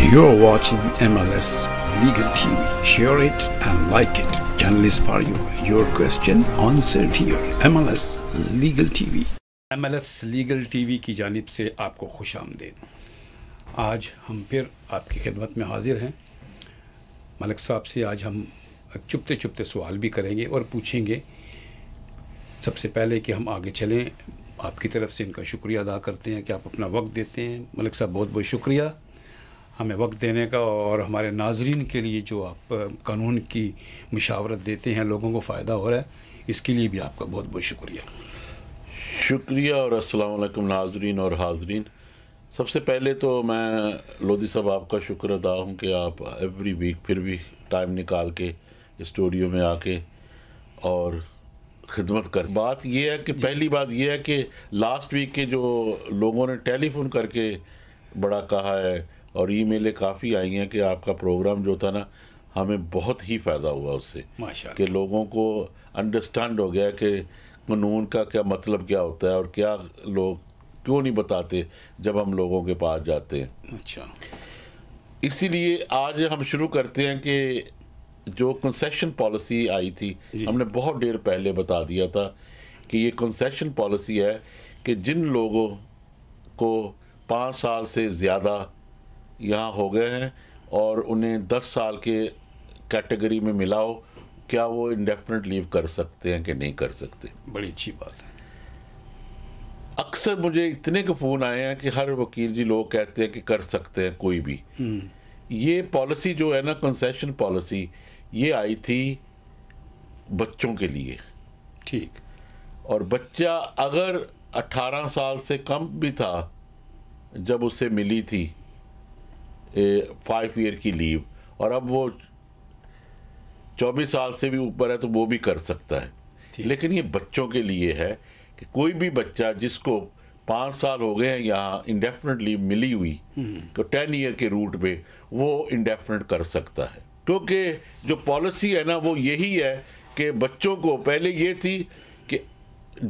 You're watching MLS Legal TV. Share it and like it. Channel for you. your question answered here. MLS Legal TV. MLS Legal TV की जानिब से आपको खुश आमदेद आज हम फिर आपकी खिदमत में हाजिर हैं मलिक साहब से आज हम चुपते चुपते सवाल भी करेंगे और पूछेंगे सबसे पहले कि हम आगे चलें आपकी तरफ से इनका शुक्रिया अदा करते हैं कि आप अपना वक्त देते हैं मलिक साहब बहुत बहुत शुक्रिया हमें वक्त देने का और हमारे नाजरीन के लिए जो आप कानून की मशावरत देते हैं लोगों को फ़ायदा हो रहा है इसके लिए भी आपका बहुत बहुत शुक्रिया शुक्रिया और असलकम नाजरीन और हाजरीन सबसे पहले तो मैं लोधी साहब आपका शुक्र अदा हूँ कि आप एवरी वीक फिर भी टाइम निकाल के स्टूडियो में आके और खिदमत कर बात यह है कि पहली बात यह है कि लास्ट वीक के जो लोगों ने टेलीफोन करके बड़ा कहा है और ई मेलें काफ़ी आई हैं कि आपका प्रोग्राम जो था ना हमें बहुत ही फ़ायदा हुआ उससे कि लोगों को अंडरस्टैंड हो गया कि कानून का क्या मतलब क्या होता है और क्या लोग क्यों नहीं बताते जब हम लोगों के पास जाते हैं अच्छा इसीलिए आज हम शुरू करते हैं कि जो कंसेशन पॉलिसी आई थी हमने बहुत देर पहले बता दिया था कि ये कंसेशन पॉलिसी है कि जिन लोगों को पाँच साल से ज़्यादा यहाँ हो गए हैं और उन्हें दस साल के कैटेगरी में मिलाओ क्या वो इंडेफिनेट लीव कर सकते हैं कि नहीं कर सकते बड़ी अच्छी बात है अक्सर मुझे इतने के फ़ोन आए हैं कि हर वकील जी लोग कहते हैं कि कर सकते हैं कोई भी हम्म। ये पॉलिसी जो है ना कंसेशन पॉलिसी ये आई थी बच्चों के लिए ठीक और बच्चा अगर 18 साल से कम भी था जब उसे मिली थी फाइव ईयर की लीव और अब वो चौबीस साल से भी ऊपर है तो वो भी कर सकता है लेकिन ये बच्चों के लिए है कि कोई भी बच्चा जिसको पाँच साल हो गए हैं यहाँ इंडेफिनेट लीव मिली हुई हम्म। तो टेन ईयर के रूट पे वो इंडेफिनेट कर सकता है क्योंकि तो जो पॉलिसी है ना वो यही है कि बच्चों को पहले ये थी कि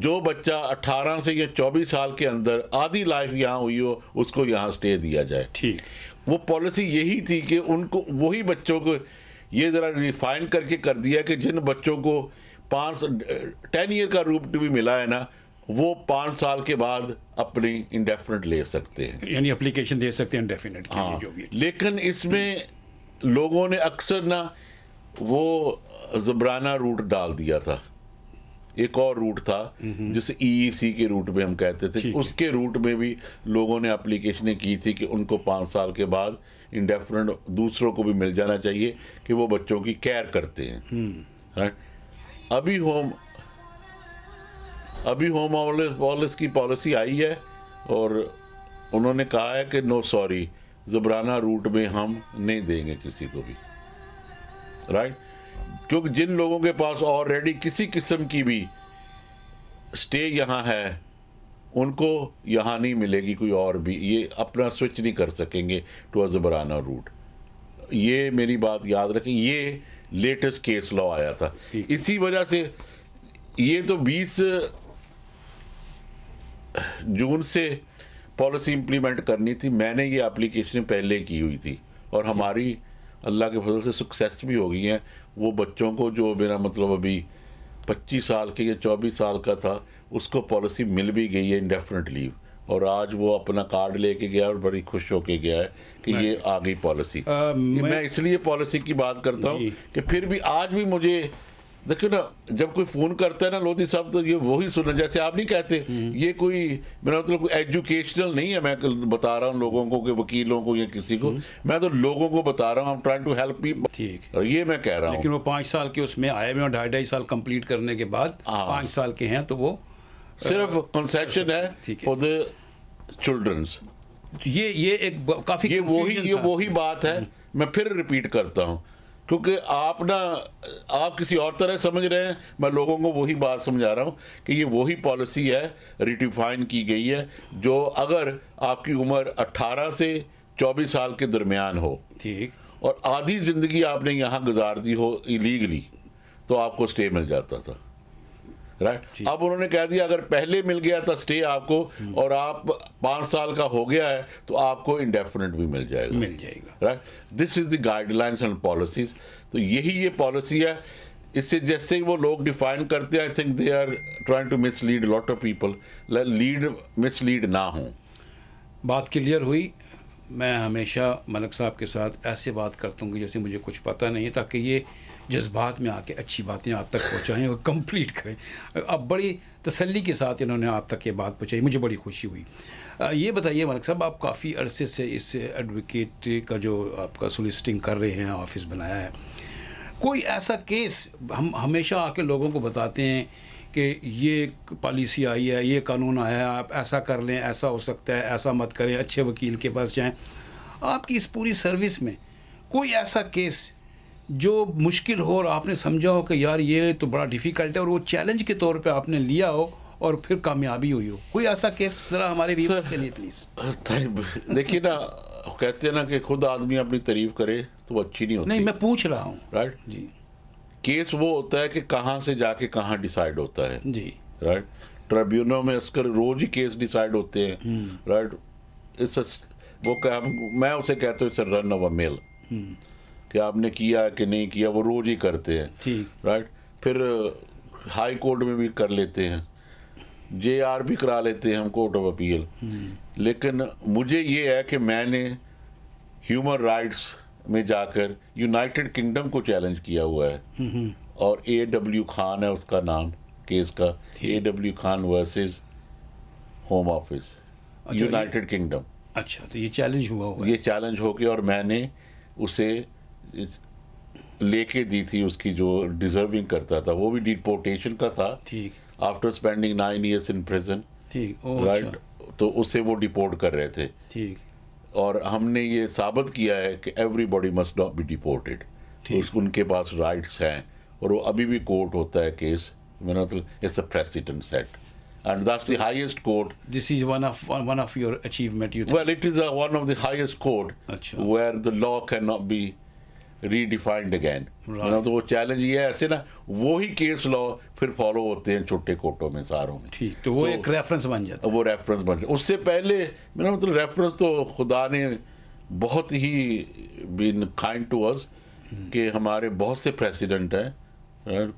जो बच्चा 18 से या 24 साल के अंदर आधी लाइफ यहाँ हुई हो उसको यहाँ स्टे दिया जाए ठीक वो पॉलिसी यही थी कि उनको वही बच्चों को ये ज़रा रिफाइन करके कर दिया कि जिन बच्चों को पाँच टेन ईयर का रूप भी मिला है ना वो पाँच साल के बाद अपनी इंडेफिनेट ले सकते हैं यानी अप्लीकेशन दे सकते हैं इंडेफिनेट हाँ जो भी लेकिन इसमें लोगों ने अक्सर ना वो जबराना रूट डाल दिया था एक और रूट था जिसे ईईसी e e के रूट में हम कहते थे उसके रूट में भी लोगों ने अप्लीकेशनें की थी कि उनको पाँच साल के बाद इंडेफरेंट दूसरों को भी मिल जाना चाहिए कि वो बच्चों की केयर करते हैं राइट हम्म। अभी होम अभी होम ऑफिस की पॉलिसी आई है और उन्होंने कहा है कि नो सॉरी जबराना रूट में हम नहीं देंगे किसी को भी राइट right? क्योंकि जिन लोगों के पास ऑलरेडी किसी किस्म की भी स्टे यहाँ है उनको यहाँ नहीं मिलेगी कोई और भी ये अपना स्विच नहीं कर सकेंगे टू अजबराना रूट ये मेरी बात याद रखें ये लेटेस्ट केस लॉ आया था इसी वजह से ये तो 20 जून से पॉलिसी इम्प्लीमेंट करनी थी मैंने ये एप्लीकेशन पहले की हुई थी और हमारी अल्लाह के फजल से सक्सेस भी हो गई हैं वो बच्चों को जो मेरा मतलब अभी पच्चीस साल के या चौबीस साल का था उसको पॉलिसी मिल भी गई है इंडेफिनेट लीव और आज वो अपना कार्ड लेके गया और बड़ी खुश होके गया है कि ये आ गई पॉलिसी आ, मैं, मैं इसलिए पॉलिसी की बात करता हूँ कि फिर भी आज भी मुझे देखियो ना जब कोई फोन करता है ना लोधी साहब तो ये वही सुना जैसे आप नहीं कहते ये कोई मेरा मतलब कोई एजुकेशनल नहीं है मैं बता रहा हूँ लोगों को कि वकीलों को या किसी को मैं तो लोगों को बता रहा हूँ ट्राइंग टू हेल्प पीपल ठीक और ये मैं कह रहा हूँ लेकिन वो पांच साल के उसमें आए हुए ढाई ढाई साल कम्प्लीट करने के बाद हाँ। पांच साल के हैं तो वो सिर्फ कंसेप्शन है फॉर द चिल्ड्रंस ये ये एक काफी ये वही ये वही बात है हम्म। मैं फिर रिपीट करता हूँ क्योंकि आप ना आप किसी और तरह समझ रहे हैं मैं लोगों को वही बात समझा रहा हूँ कि ये वही पॉलिसी है रिटिफाइन की गई है जो अगर आपकी उम्र 18 से 24 साल के दरमियान हो ठीक और आधी ज़िंदगी आपने यहाँ गुजार दी हो इलीगली तो आपको स्टे मिल जाता था राइट अब उन्होंने कह दिया अगर पहले मिल गया था स्टे आपको हम्म। और आप पांच साल का हो गया है तो आपको इंडेफिनेट भी मिल जाएगा मिल जाएगा right this is the guidelines and policies तो यही ये पॉलिसी है इससे जैसे ही वो लोग डिफाइन करते हैं I think they are trying to mislead lot of people lead mislead ना हो बात क्लियर हुई मैं हमेशा मलक साहब के साथ ऐसे बात करता हूँ जैसे मुझे कुछ पता नहीं है ताकि ये जज्बात में आके अच्छी बातें आप तक पहुँचाएँ और कंप्लीट करें अब बड़ी तसल्ली के साथ इन्होंने आप तक ये बात पहुँचाई मुझे बड़ी खुशी हुई ये बताइए मलिक साहब आप काफ़ी अरसे से इस एडवोकेट का जो आपका सोलिसटिंग कर रहे हैं ऑफिस बनाया है कोई ऐसा केस हम हमेशा आके लोगों को बताते हैं कि ये पॉलिसी आई है ये कानून आया है आप ऐसा कर लें ऐसा हो सकता है ऐसा मत करें अच्छे वकील के पास जाएं आपकी इस पूरी सर्विस में कोई ऐसा केस जो मुश्किल हो और आपने समझा हो कि यार ये तो बड़ा डिफ़िकल्ट है और वो चैलेंज के तौर पे आपने लिया हो और फिर कामयाबी हुई हो कोई ऐसा केस ज़रा हमारे भी के लिए प्लीज़ देखिए ना कहते हैं ना कि खुद आदमी अपनी तारीफ करे तो अच्छी नहीं होती नहीं मैं पूछ रहा हूँ राइट जी केस वो होता है कि कहाँ से जाके कहाँ डिसाइड होता है जी राइट ट्रिब्यूनल में अक्सर रोज ही केस डिसाइड होते हैं राइट हम्म। इट्स वो मैं उसे कहता हूँ it's run of a mill कि आपने किया कि नहीं किया वो रोज ही करते हैं राइट फिर हाई कोर्ट में भी कर लेते हैं जे आर भी करा लेते हैं हम कोर्ट ऑफ अपील लेकिन मुझे ये है कि मैंने ह्यूमन राइट्स में जाकर यूनाइटेड किंगडम को चैलेंज किया हुआ है हम्म, हम्म। और ए डब्ल्यू खान है उसका नाम केस का A W Khan versus Home Office United Kingdom अच्छा तो ये चैलेंज हुआ हुआ ये चैलेंज हो गया और मैंने उसे लेके दी थी उसकी जो डिजर्विंग करता था वो भी डिपोर्टेशन का था ठीक after spending nine years in prison ठीक राइट अच्छा। तो उसे वो डिपोर्ट कर रहे थे ठीक और हमने ये साबित किया है कि everybody must not be deported उनके पास राइट्स हैं और वो अभी भी कोर्ट होता है case it's a precedent set and that's the highest court. This is one of one, one of your achievement. You think? well, it is a, one of the highest court Achha. अच्छा। where the law cannot be redefined again तो वो challenge ये है ऐसे ना वो ही case law फिर फॉलो होते हैं छोटे कोर्टों में सारों में ठीक तो वो so, एक रेफरेंस बन जाता वो रेफरेंस बन जाता उससे पहले मेरा मतलब रेफरेंस तो खुदा ने बहुत ही बीन काइंड टू अस कि हमारे बहुत से प्रेसिडेंट हैं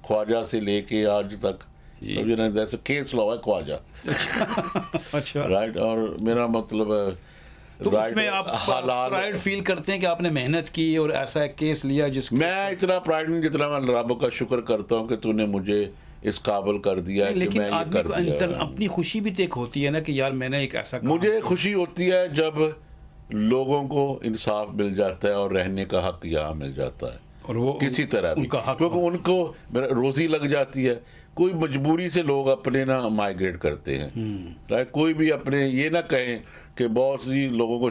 ख्वाजा से लेके आज तक केस लॉ है ख्वाजा अच्छा राइट और मेरा मतलब तो उसमें आप प्राइड फील करते हैं कि आपने मेहनत की और ऐसा केस लिया जिस मैं इतना प्राइड नहीं जितना मैं रब का शुक्र करता हूँ कि तूने मुझे इस काबल कर दिया है लेकिन कि मैं कर दिया। अपनी खुशी भी तो एक होती है ना कि यार मैंने एक ऐसा मुझे खुशी होती है जब लोगों को इंसाफ मिल जाता है और रहने का हक यहाँ मिल जाता है और वो किसी तरह भी क्योंकि उनको रोजी लग जाती है कोई मजबूरी से लोग अपने ना माइग्रेट करते हैं राइट हम्म। कोई भी अपने ये ना कहें कि बहुत सी लोगों को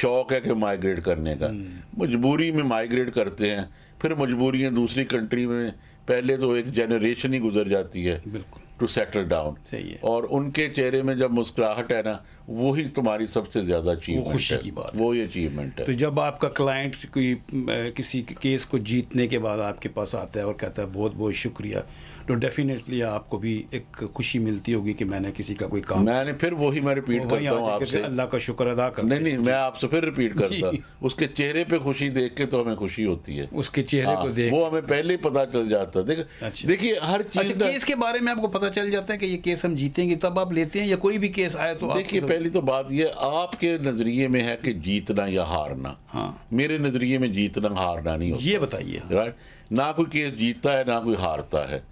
शौक है कि माइग्रेट करने का हम्म। मजबूरी में माइग्रेट करते हैं फिर मजबूरियाँ दूसरी कंट्री में पहले तो एक जनरेशन ही गुजर जाती है टू सेटल डाउन सही है और उनके चेहरे में जब मुस्कुराहट है ना वही तुम्हारी सबसे ज्यादा अचीवमेंट वो ही अचीवमेंट है तो जब आपका क्लाइंट कोई किसी केस को जीतने के बाद आपके पास आता है और कहता है बहुत बहुत शुक्रिया तो डेफिनेटली आपको भी एक खुशी मिलती होगी कि मैंने किसी का कोई काम मैंने फिर वही मैं रिपीट करता हूँ आपसे अल्लाह का शुक्र अदा कर नहीं नहीं मैं आपसे फिर रिपीट करता उसके चेहरे पे खुशी देख के तो हमें खुशी होती है उसके चेहरे को हाँ, देख वो हमें पहले ही पता चल जाता अच्छा। देखिए हर अच्छा, चीज इसके बारे में आपको पता पता चल जाता है कि ये केस हम जीतेंगे तब आप लेते हैं या कोई भी केस आए तो देखिए पहली तो बात ये आपके नजरिए में है कि जीतना या हारना हाँ मेरे नजरिए में जीतना हारना नहीं होता ये बताइए राइट ना कोई केस जीतता है ना कोई हारता है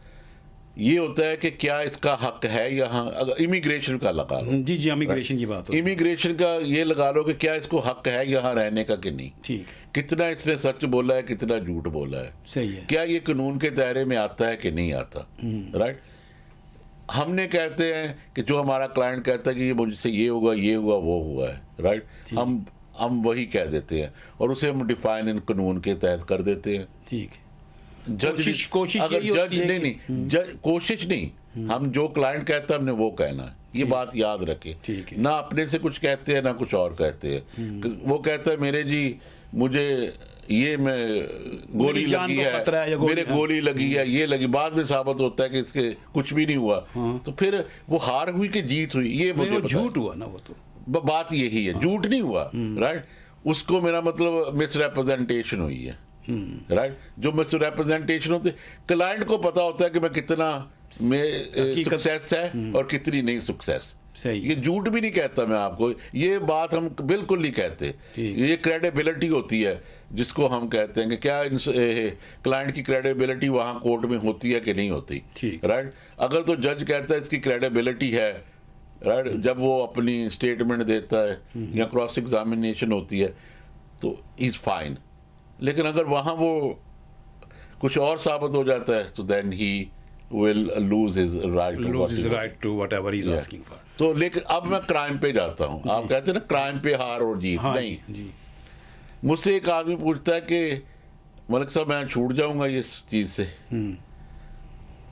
ये होता है कि क्या इसका हक है यहाँ अगर इमिग्रेशन का लगा लो जी जी इमिग्रेशन की बात इमिग्रेशन का ये लगा लो कि क्या इसको हक है यहाँ रहने का कि नहीं ठीक कितना इसने सच बोला है कितना झूठ बोला है सही है क्या ये कानून के दायरे में आता है कि नहीं आता राइट हम्म। हमने कहते हैं कि जो हमारा क्लाइंट कहता है कि मुझसे ये होगा ये हुआ वो हुआ है राइट हम हम वही कह देते हैं और उसे हम डिफाइन इन कानून के तहत कर देते हैं ठीक कोशिश, कोशिश अगर जज नहीं नहीं हम्म। जज कोशिश नहीं हम्म। हम जो क्लाइंट कहता है हमने वो कहना है ये बात याद रखे ना अपने से कुछ कहते हैं ना कुछ और कहते हैं हम्म। वो कहता है मेरे जी मुझे ये मैं गोली लगी है, है गोली मेरे गोली लगी है ये लगी बाद में साबित होता है कि इसके कुछ भी नहीं हुआ हाँ। तो फिर वो हार हुई कि जीत हुई ये मुझे झूठ हुआ ना वो तो बात यही है झूठ नहीं हुआ राइट हम्म। उसको मेरा मतलब मिसरेप्रेजेंटेशन हुई है राइट हम्म। जो मिसरेप्रेजेंटेशन होते क्लाइंट को पता होता है कि मैं कितना सक्सेस है हम्म। और कितनी नहीं सक्सेस सही ये झूठ भी नहीं कहता मैं आपको ये बात हम बिल्कुल नहीं कहते ये क्रेडिबिलिटी होती है जिसको हम कहते हैं कि क्या क्लाइंट की क्रेडिबिलिटी वहाँ कोर्ट में होती है कि नहीं होती राइट अगर तो जज कहता है इसकी क्रेडिबिलिटी है राइट जब वो अपनी स्टेटमेंट देता है हम्म। या क्रॉस एग्जामिनेशन होती है तो इज फाइन लेकिन अगर वहाँ वो कुछ और साबित हो जाता है तो then he will lose his right to lose his right to whatever he's yeah. asking for तो लेकिन अब मैं क्राइम पे जाता हूँ आप कहते हैं ना क्राइम पे हार और जीत हाँ, नहीं जी मुझसे एक आदमी पूछता है कि मलिक साहब मैं छूट जाऊंगा इस चीज से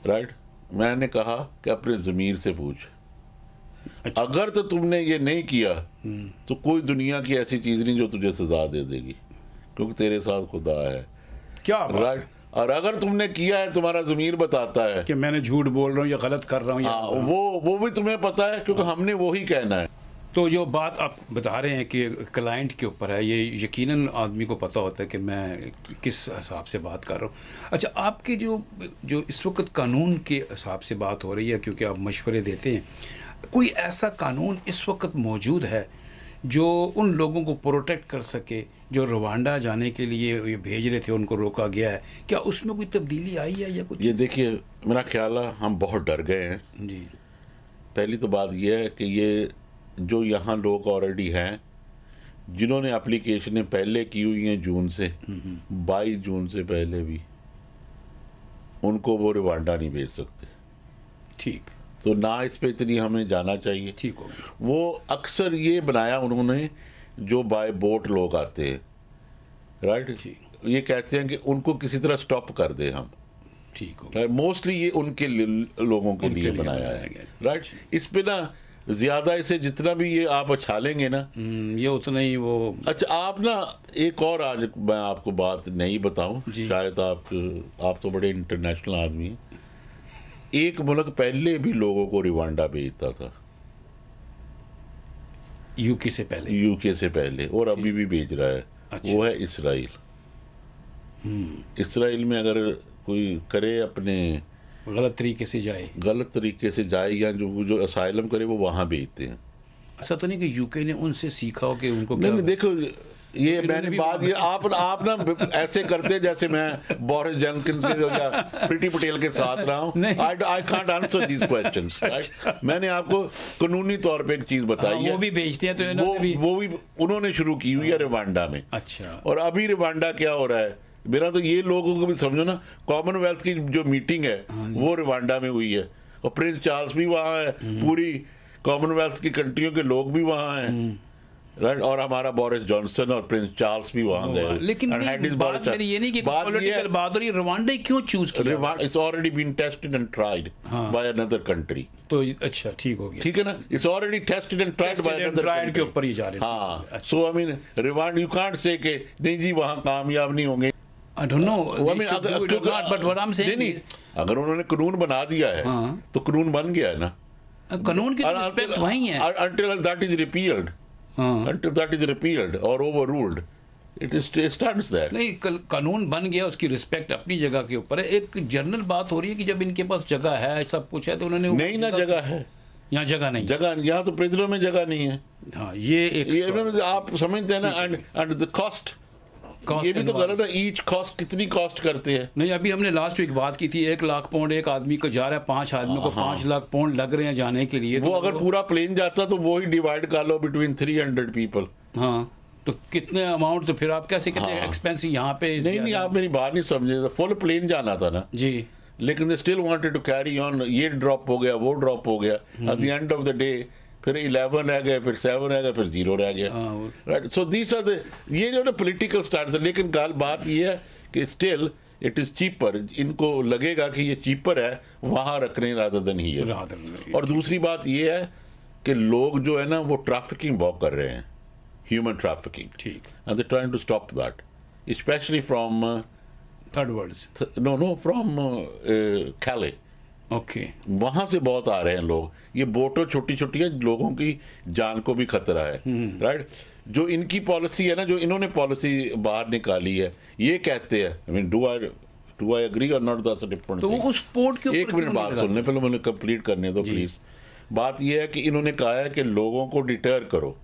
राइट हम्म। मैंने कहा कि अपने जमीर से पूछ अच्छा। अगर तो तुमने ये नहीं किया हम्म। तो कोई दुनिया की ऐसी चीज नहीं जो तुझे सजा दे देगी क्योंकि तेरे साथ खुदा है क्या राइट और अगर तुमने किया है तुम्हारा ज़मीर बताता है कि मैंने झूठ बोल रहा हूँ या गलत कर रहा हूँ हाँ, वो वो भी तुम्हें पता है क्योंकि हमने वही कहना है तो जो बात आप बता रहे हैं कि क्लाइंट के ऊपर है ये यकीनन आदमी को पता होता है कि मैं किस हिसाब से बात कर रहा हूँ अच्छा आपके जो जो इस वक्त कानून के हिसाब से बात हो रही है क्योंकि आप मशवरे देते हैं कोई ऐसा कानून इस वक्त मौजूद है जो उन लोगों को प्रोटेक्ट कर सके जो रवांडा जाने के लिए ये भेज रहे थे उनको रोका गया है क्या उसमें कोई तब्दीली आई है या कुछ ये देखिए मेरा ख्याल है हम बहुत डर गए हैं जी पहली तो बात यह है कि ये जो यहाँ लोग ऑलरेडी हैं जिन्होंने अप्लीकेशनें पहले की हुई हैं जून से बाईस जून से पहले भी उनको वो रिवांडा नहीं भेज सकते ठीक तो ना इस पर इतनी हमें जाना चाहिए ठीक हो वो अक्सर ये बनाया उन्होंने जो बाय बोट लोग आते हैं राइट ये कहते हैं कि उनको किसी तरह स्टॉप कर दे हम ठीक हो मोस्टली ये उनके लोगों के लिए, लिए बनाया है राइट इस पे ना ज्यादा इसे जितना भी ये आप उछालेंगे ना हम्म, ये उतना ही वो अच्छा आप ना एक और आज मैं आपको बात नहीं बताऊं शायद आप आप तो बड़े इंटरनेशनल आदमी हैं एक मुल्क पहले भी लोगों को रिवांडा भेजता था यूके से पहले यूके से पहले और अभी भी भेज रहा है अच्छा। वो है इसराइल हम्म। इसराइल में अगर कोई करे अपने गलत तरीके से जाए गलत तरीके से जाए या जो जो असाइलम करे वो वहां भेजते हैं ऐसा तो नहीं कि यूके ने उनसे सीखा हो कि उनको नहीं, नहीं देखो ये मैंने बात ये आप आप ना ऐसे करते जैसे मैं बोरिस जनकिन से या प्रीति पटेल के साथ रहा हूँ I I can't answer these question मैंने आपको कानूनी तौर पे एक चीज हाँ, बताई है वो भी बेचते हैं तो वो भी वो भी उन्होंने शुरू की हुई है रिवांडा में अच्छा और अभी रिवांडा क्या हो रहा है मेरा तो ये लोगों को भी समझो ना कॉमनवेल्थ की जो मीटिंग है हाँ वो रिवांडा में हुई है और प्रिंस चार्ल्स भी वहां है हम्म। पूरी कॉमनवेल्थ की कंट्रियों के लोग भी वहां है हम्म। राइट और हमारा बोरिस जॉनसन और प्रिंस चार्ल्स भी वहां गए लेकिन बात मेरी ये नहीं कि पॉलिटिकल बात और क्यों चूज किया it's already been tested and tried by another country तो अच्छा ठीक हो गया ठीक है ना it's already tested and tried by another tried के ऊपर ही जा रहे हां so I mean rewind you can't say के नहीं जी वहां कामयाब नहीं होंगे I don't know I mean अगर but what I am saying is अगर उन्होंने कानून बना दिया है हाँ। तो कानून बन गया है ना कानून के रिस्पेक्ट वही है until that is repealed until हाँ। that is repealed or overruled. It is stands there. नहीं कल कानून बन गया उसकी रिस्पेक्ट अपनी जगह के ऊपर है एक जनरल बात हो रही है कि जब इनके पास जगह है सब कुछ है तो उन्होंने नहीं ना जगह है यहाँ जगह नहीं जगह यहाँ तो प्रिजनों में जगह नहीं है हाँ ये एक ये आप समझते हैं ना एंड एंड द कॉस्ट ये भी तो गलत है ईच कॉस्ट कितनी कॉस्ट करते हैं नहीं अभी हमने लास्ट वीक बात की थी एक लाख पौंड एक आदमी को जा रहा है पांच आदमी को हाँ, हाँ। पांच लाख पौंड लग रहे हैं जाने के लिए वो तो अगर पूरा प्लेन जाता तो वो ही डिवाइड कर लो बिटवीन थ्री पीपल हाँ तो कितने अमाउंट तो फिर आप कैसे कितने एक्सपेंस हाँ। यहाँ पे नहीं नहीं आप मेरी बात नहीं समझे फुल प्लेन जाना था ना जी लेकिन they still wanted to carry on ये ड्रॉप हो गया वो ड्रॉप हो गया at the end of the day फिर इलेवन रह गए फिर सेवन रह गए फिर जीरो रह गया सो दीज आर ये जो ना पोलिटिकल स्टार्ट है लेकिन गाल बात ये है कि स्टिल इट इज चीपर इनको लगेगा कि ये चीपर है वहां रखने राधा दन ही है और दूसरी बात ये है कि लोग जो है ना वो ट्रैफिकिंग बॉक कर रहे हैं ह्यूमन ट्रैफिकिंग ठीक and they trying to stop that specially from third world no no from Calais okay वहां से बहुत आ रहे हैं लोग ये बोटो छोटी छोटी है लोगों की जान को भी खतरा है राइट हम्म। जो इनकी पॉलिसी है ना जो इन्होंने पॉलिसी बाहर निकाली है ये कहते हैं I mean do I do I agree और नॉट दस डिफरेंट तो उस पोर्ट के एक मिनट बात सुनने पहले मैंने कंप्लीट करने दो प्लीज बात यह है कि इन्होंने कहा है कि लोगों को डिटेयर करो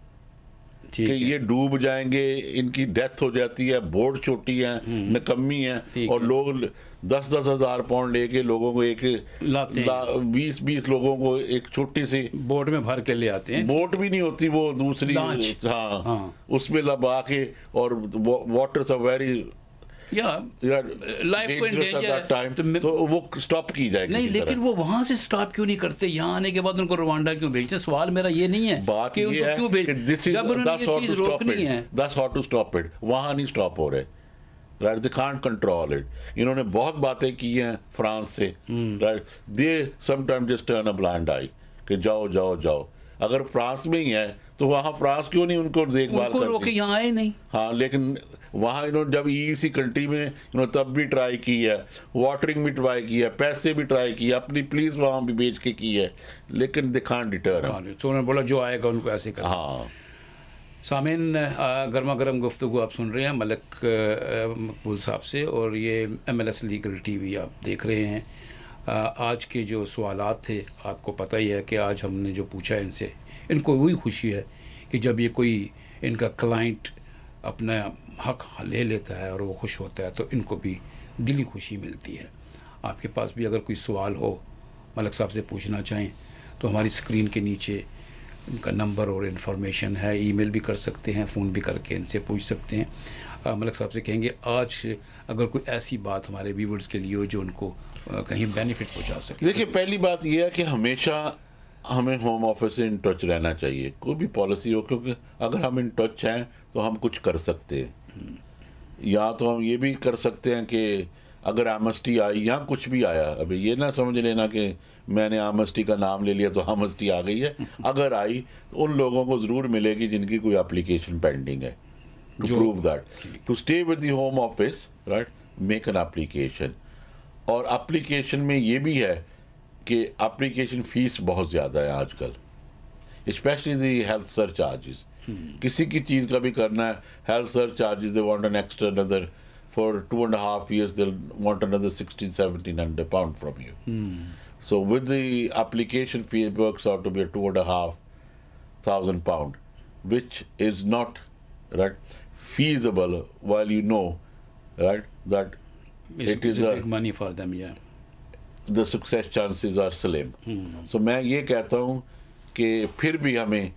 कि ये डूब जाएंगे इनकी डेथ हो जाती है बोर्ड छोटी है हम्म। निकम्मी है और लोग दस दस हजार पाउंड लेके लोगों को एक बीस बीस लोगों को एक छोटी सी बोट में भर के ले आते हैं बोट भी नहीं होती वो दूसरी हाँ, हाँ। उसमें लबा के और वाटर वेरी तो तो वो स्टॉप की लेकिन वो वहां से स्टॉप क्यों नहीं करते आने के बाद उनको क्यों भेजते सवाल मेरा ये नहीं है है दस टू स्टॉप इट वहां नहीं स्टॉप हो रहे राइट बहुत बातें की है फ्रांस से right they sometime just blind eye कि जाओ जाओ जाओ अगर फ्रांस में ही है तो वहाँ फ्रांस क्यों नहीं उनको देखभाल उनको रोके यहाँ आए नहीं हाँ लेकिन वहाँ इन्होंने जब ईसी कंट्री में इन्होंने तब भी ट्राई की है वाटरिंग भी ट्राई की है पैसे भी ट्राई किया अपनी पुलिस वहाँ भी बेच के की है लेकिन दिखान डिटर तो उन्होंने बोला जो आएगा उनको ऐसे कर हाँ सामिन गर्मा गर्म गुफ्तु आप सुन रहे हैं मलक मकबूल साहब से और ये M L S legal T V आप देख रहे हैं आज के जो सवाल थे आपको पता ही है कि आज हमने जो पूछा इनसे इनको वही खुशी है कि जब ये कोई इनका क्लाइंट अपना हक ले लेता है और वो खुश होता है तो इनको भी दिली खुशी मिलती है आपके पास भी अगर कोई सवाल हो मलक साहब से पूछना चाहें तो हमारी स्क्रीन के नीचे उनका नंबर और इन्फॉर्मेशन है ईमेल भी कर सकते हैं फ़ोन भी करके इनसे पूछ सकते हैं मलक साहब से कहेंगे आज अगर कोई ऐसी बात हमारे व्यूवर्स के लिए हो जो उनको कहीं बेनिफिट पहुंचा सके तो देखिए पहली बात यह है कि हमेशा हमें होम ऑफिस से इन टच रहना चाहिए कोई भी पॉलिसी हो क्योंकि अगर हम इन टच हैं तो हम कुछ कर सकते हैं या तो हम ये भी कर सकते हैं कि अगर टी आई या कुछ भी आया अभी ये ना समझ लेना कि मैंने टी का नाम ले लिया तो टी आ गई है अगर आई तो उन लोगों को ज़रूर मिलेगी जिनकी कोई एप्लीकेशन पेंडिंग है to prove that to stay with the home office right make an application और एप्लीकेशन में ये भी है कि अप्लीकेशन फ़ीस बहुत ज़्यादा है आजकल specially the health surcharges किसी की चीज़ का भी करना है health surcharges they want an extra another for two and half years they want another sixteen seventeen hundred pound from you so with the application fees works out to be two and half thousand pound which is not right feasible while you know right that it's, it is a big money for them yeah the success chances are slim so मैं ये कहता हूँ कि फिर भी हमें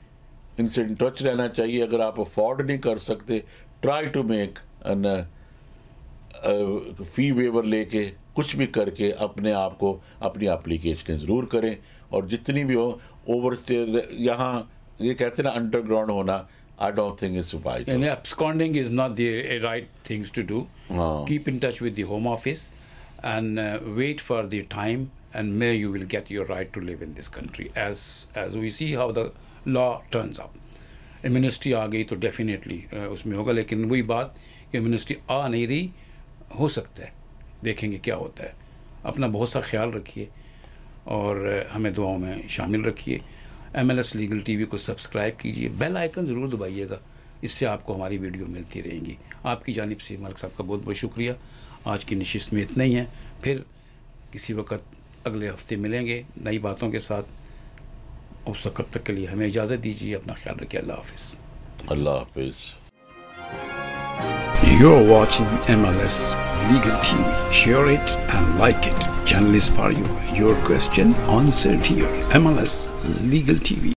इनसे in touch रहना चाहिए अगर आप अफोर्ड नहीं कर सकते try to make fee waiver लेके कुछ भी करके अपने आप को अपनी एप्लीकेशन ज़रूर करें और जितनी भी हो ओवर स्टे यहाँ ये कहते हैं ना अंडरग्राउंड होना I don't think it's vital. And absconding is not the right things to do. Oh. Keep in touch with the Home Office. and uh, wait for the time and may you will get your right to live in this country as as we see how the law turns up ministry आ गई तो definitely uh, उसमें होगा लेकिन वही बात कि ministry आ नहीं रही हो सकता है देखेंगे क्या होता है अपना बहुत सा ख्याल रखिए और uh, हमें दुआओं में शामिल रखिए M L S legal T V को सब्सक्राइब कीजिए बेल आइकन ज़रूर दबाइएगा इससे आपको हमारी वीडियो मिलती रहेंगी आपकी जानब से मलिक साहब का बहुत बहुत शुक्रिया आज की नशिस्त में इतना ही है फिर किसी वक्त अगले हफ्ते मिलेंगे नई बातों के साथ उस वक्त तक के लिए हमें इजाज़त दीजिए अपना ख्याल रखिए अल्लाह हाफिज़ अल्लाह हाफिज़ are watching MLS Legal TV. Share it and like it. Channel is for you. Your question answered here. MLS Legal TV.